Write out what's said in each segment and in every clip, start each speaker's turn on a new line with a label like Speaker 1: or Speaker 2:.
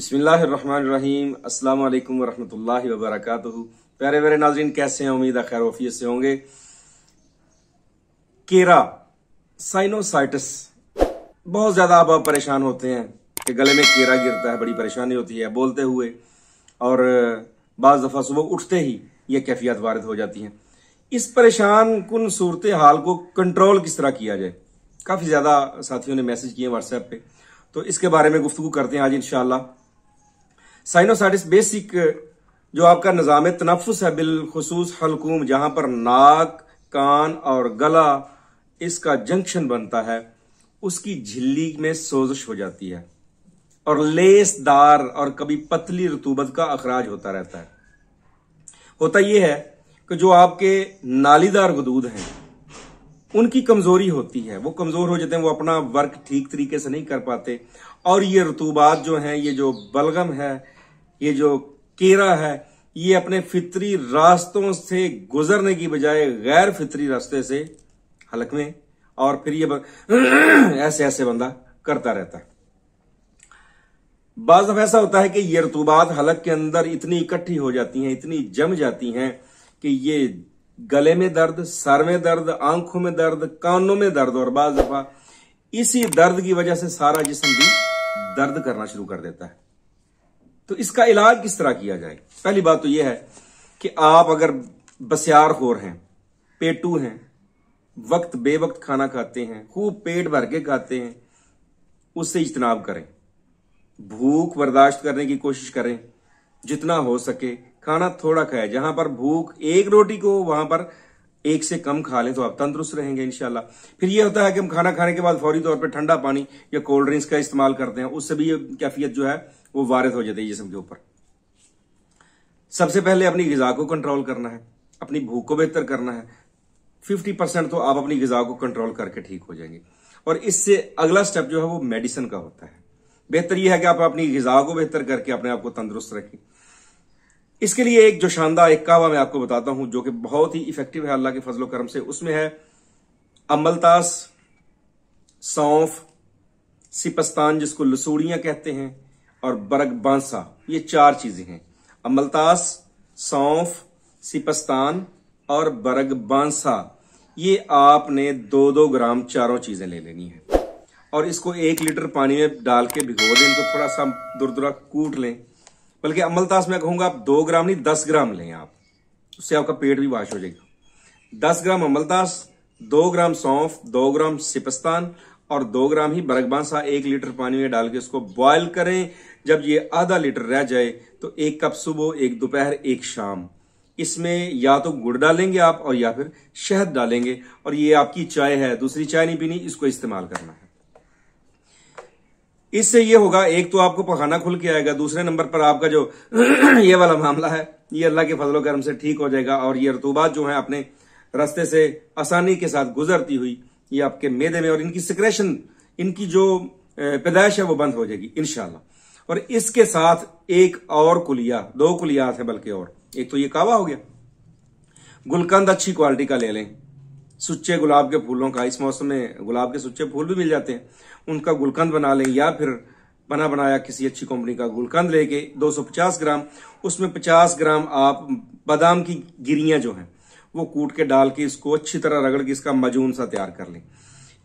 Speaker 1: बसमीम् अल्लाम वरहमल वबरक प्यारे प्यारे नाजरीन कैसे हैं उम्मीद खैर वफियत से होंगे केरा साइनोसाइटिस बहुत ज़्यादा आप परेशान होते हैं कि गले में केरा गिरता है बड़ी परेशानी होती है बोलते हुए और बज़ दफ़ा सुबह उठते ही ये कैफियत वारद हो जाती हैं इस परेशान कन सूरत हाल को कंट्रोल किस तरह किया जाए काफ़ी ज़्यादा साथियों ने मैसेज किए व्हाट्सएप पे तो इसके बारे में गुफ्तु करते हैं आज इंशाल्लाह साइनोसाइटिस बेसिक uh, जो आपका निज़ाम तनफस है बिलखसूस हलकूम जहां पर नाक कान और गला इसका जंक्शन बनता है उसकी झिल्ली में सोजश हो जाती है और लेसदार और कभी पतली रतूबत का अखराज होता रहता है होता यह है कि जो आपके नालीदार गदूद हैं उनकी कमजोरी होती है वो कमजोर हो जाते हैं वो अपना वर्क ठीक तरीके से नहीं कर पाते और ये रतूबात जो हैं ये जो बलगम है ये जो केरा है ये अपने फितरी रास्तों से गुजरने की बजाय गैर फितरी रास्ते से हलक में और फिर ये ऐसे ऐसे बंदा करता रहता है बाज ऐसा होता है कि ये रतूबात हलक के अंदर इतनी इकट्ठी हो जाती हैं इतनी जम जाती हैं कि ये गले में दर्द सर में दर्द आंखों में दर्द कानों में दर्द और बाज दफा इसी दर्द की वजह से सारा जिसम भी दर्द करना शुरू कर देता है तो इसका इलाज किस तरह किया जाए पहली बात तो यह है कि आप अगर बसियार खोर हैं पेटू हैं वक्त बेवक्त खाना खाते हैं खूब पेट भर के खाते हैं उससे इजतनाब करें भूख बर्दाश्त करने की कोशिश करें जितना हो सके खाना थोड़ा खाए जहां पर भूख एक रोटी को वहां पर एक से कम खा लें तो आप तंदुरुस्त रहेंगे इनशाला फिर ये होता है कि हम खाना खाने के बाद फौरी तौर पर ठंडा पानी या कोल्ड ड्रिंक्स का इस्तेमाल करते हैं उससे भी ये कैफियत जो है वो वारद हो जाती है जिसम के ऊपर सबसे पहले अपनी गज़ा को कंट्रोल करना है अपनी भूख को बेहतर करना है फिफ्टी परसेंट तो आप अपनी गज़ा को कंट्रोल करके ठीक हो जाएंगे और इससे अगला स्टेप जो है वो मेडिसिन का होता है बेहतर यह है कि आप अपनी गज़ा को बेहतर करके अपने आप को तंदुरुस्त रखें इसके लिए एक जो शानदार एक कावा मैं आपको बताता हूं जो कि बहुत ही इफेक्टिव है अल्लाह के फजलो करम से उसमें है अमलतास सौंफ सिपस्तान जिसको लसूड़ियां कहते हैं और बरग बांसा ये चार चीजें हैं अमलतास सौंफ सिपस्तान और बरग बांसा ये आपने दो दो ग्राम चारों चीजें ले लेनी है और इसको एक लीटर पानी में डाल के भिगो दें इनको थोड़ा सा दुरा कूट लें बल्कि अमलतास मैं कहूंगा आप दो ग्राम नहीं दस ग्राम लें आप उससे आपका पेट भी वाश हो जाएगा दस ग्राम अमलतास दो ग्राम सौंफ दो ग्राम सिपस्तान और दो ग्राम ही बरगबान सा एक लीटर पानी में डाल के उसको बॉयल करें जब ये आधा लीटर रह जाए तो एक कप सुबह एक दोपहर एक शाम इसमें या तो गुड़ डालेंगे आप और या फिर शहद डालेंगे और ये आपकी चाय है दूसरी चाय नहीं पीनी इसको इस्तेमाल करना है इससे ये होगा एक तो आपको पखाना खुल के आएगा दूसरे नंबर पर आपका जो ये वाला मामला है ये अल्लाह के फजलो करम से ठीक हो जाएगा और ये रतूबात जो है अपने रास्ते से आसानी के साथ गुजरती हुई ये आपके मेदे में और इनकी सिक्रेशन इनकी जो पैदाइश है वो बंद हो जाएगी इनशाला और इसके साथ एक और कुलिया दो कुलियात है बल्कि और एक तो ये कावा हो गया गुलकंद अच्छी क्वालिटी का ले लें सुच्चे गुलाब के फूलों का इस मौसम में गुलाब के सुच्चे फूल भी मिल जाते हैं उनका गुलकंद बना लें या फिर बना बनाया किसी अच्छी कंपनी का गुलकंद लेके 250 ग्राम उसमें 50 ग्राम आप बादाम की गिरियां जो हैं वो कूट के डाल के इसको अच्छी तरह रगड़ के इसका मजून सा तैयार कर लें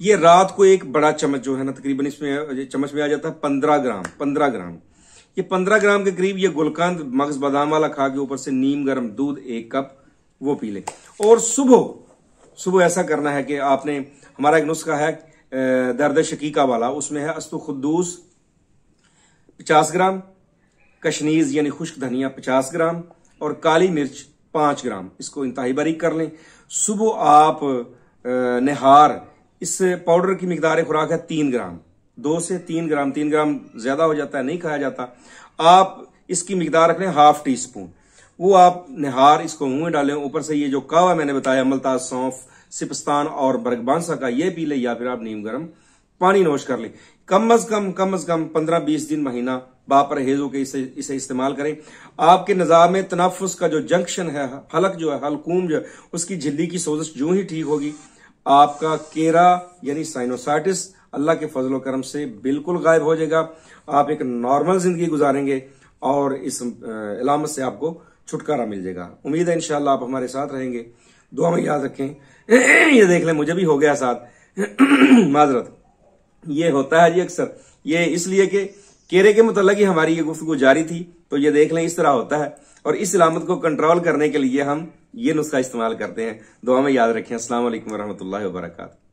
Speaker 1: ये रात को एक बड़ा चम्मच जो है ना तकरीबन इसमें चम्मच में आ जाता है पंद्रह ग्राम पंद्रह ग्राम ये पंद्रह ग्राम के करीब ये गुलकंद मगज बादाम वाला खा के ऊपर से नीम गर्म दूध एक कप वो पी लें और सुबह सुबह ऐसा करना है कि आपने हमारा एक नुस्खा है दर्द शकीका वाला उसमें है अस्तु खुदूस पचास ग्राम कशनीज यानी खुश्क धनिया पचास ग्राम और काली मिर्च पांच ग्राम इसको इंतहाई बारीक कर लें सुबह आप नहार इस पाउडर की मकदार खुराक है तीन ग्राम दो से तीन ग्राम तीन ग्राम ज्यादा हो जाता है नहीं खाया जाता आप इसकी मकदार रख लें हाफ टी स्पून वो आप निहार इसको मुंह में डालें ऊपर से ये जो कावा मैंने बताया मलताज सौंफ सिपस्तान और बर्गबांसा का ये पी लें या फिर आप नीम गर्म पानी नोश कर लें कम अज कम कम अज कम पंद्रह बीस दिन महीना बापरहेज होकर इसे इसे इस्तेमाल करें आपके निज़ाम में तनाफुस का जो जंक्शन है हलक जो है हलकूम जो है उसकी झिल्ली की सोजिश जो ही ठीक होगी आपका केरा यानी साइनोसाइटिस अल्लाह के फजलो करम से बिल्कुल गायब हो जाएगा आप एक नॉर्मल जिंदगी गुजारेंगे और इस इलामत से आपको छुटकारा मिल जाएगा उम्मीद है इनशाला आप हमारे साथ रहेंगे दुआ में याद रखें ये देख लें मुझे भी हो गया साथ माजरत ये होता है जी अक्सर ये इसलिए कि केरे के मतलब ही हमारी ये गुफ्तु जारी थी तो ये देख लें इस तरह होता है और इस सलामत को कंट्रोल करने के लिए हम ये नुस्खा इस्तेमाल करते हैं दुआ में याद रखें असल वरहमल वर्का